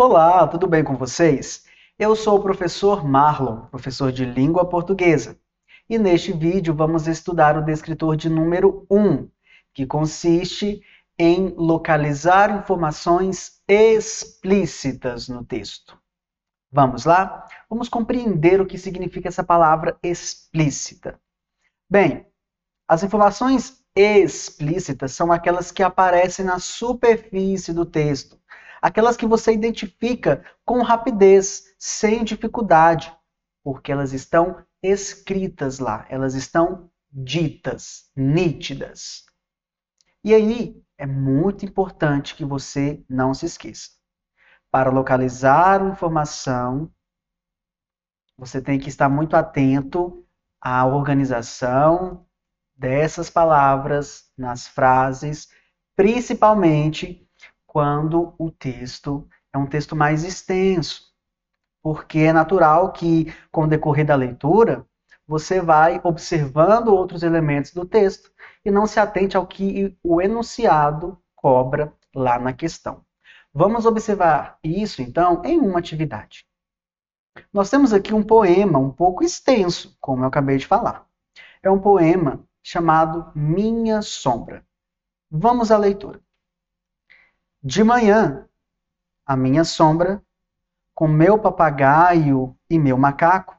Olá, tudo bem com vocês? Eu sou o professor Marlon, professor de língua portuguesa. E neste vídeo vamos estudar o descritor de número 1, que consiste em localizar informações explícitas no texto. Vamos lá? Vamos compreender o que significa essa palavra explícita. Bem, as informações explícitas são aquelas que aparecem na superfície do texto, aquelas que você identifica com rapidez, sem dificuldade, porque elas estão escritas lá, elas estão ditas, nítidas. E aí é muito importante que você não se esqueça. Para localizar uma informação, você tem que estar muito atento à organização dessas palavras nas frases, principalmente quando o texto é um texto mais extenso, porque é natural que, com o decorrer da leitura, você vai observando outros elementos do texto e não se atente ao que o enunciado cobra lá na questão. Vamos observar isso, então, em uma atividade. Nós temos aqui um poema um pouco extenso, como eu acabei de falar. É um poema chamado Minha Sombra. Vamos à leitura. De manhã, a minha sombra, com meu papagaio e meu macaco,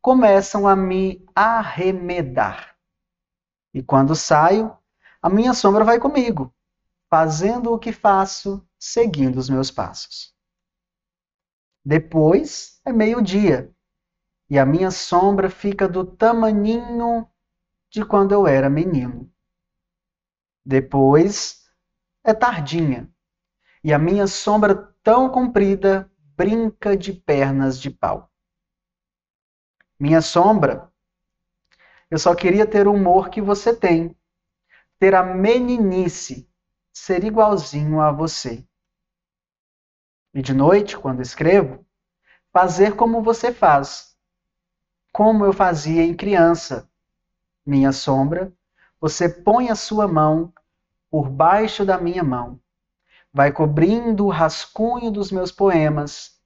começam a me arremedar. E quando saio, a minha sombra vai comigo, fazendo o que faço, seguindo os meus passos. Depois é meio-dia, e a minha sombra fica do tamaninho de quando eu era menino. Depois é tardinha, e a minha sombra tão comprida brinca de pernas de pau. Minha sombra, eu só queria ter o humor que você tem, ter a meninice, ser igualzinho a você. E de noite, quando escrevo, fazer como você faz, como eu fazia em criança. Minha sombra, você põe a sua mão por baixo da minha mão. Vai cobrindo o rascunho dos meus poemas,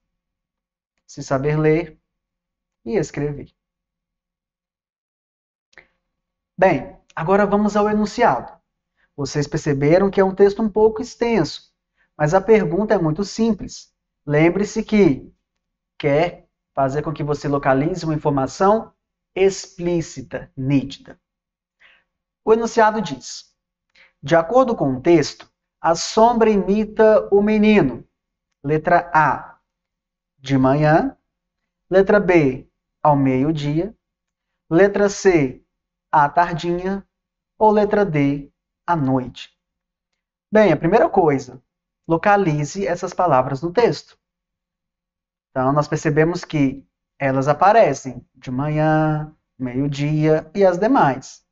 se saber ler e escrever. Bem, agora vamos ao enunciado. Vocês perceberam que é um texto um pouco extenso, mas a pergunta é muito simples. Lembre-se que quer fazer com que você localize uma informação explícita, nítida. O enunciado diz: de acordo com o texto, a sombra imita o menino. Letra A, de manhã. Letra B, ao meio-dia. Letra C, à tardinha. Ou letra D, à noite. Bem, a primeira coisa, localize essas palavras no texto. Então, nós percebemos que elas aparecem de manhã, meio-dia e as demais.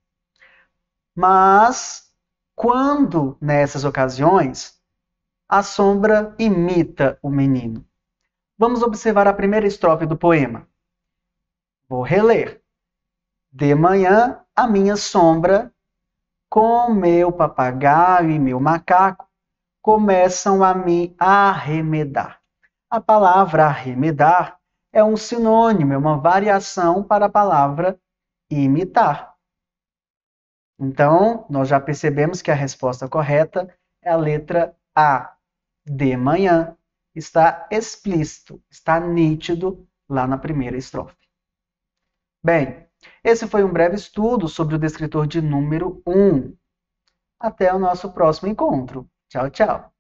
Mas quando, nessas ocasiões, a sombra imita o menino. Vamos observar a primeira estrofe do poema. Vou reler. De manhã, a minha sombra, com meu papagaio e meu macaco, começam a me arremedar. A palavra arremedar é um sinônimo, é uma variação para a palavra imitar. Então, nós já percebemos que a resposta correta é a letra A, de manhã. Está explícito, está nítido lá na primeira estrofe. Bem, esse foi um breve estudo sobre o descritor de número 1. Até o nosso próximo encontro. Tchau, tchau.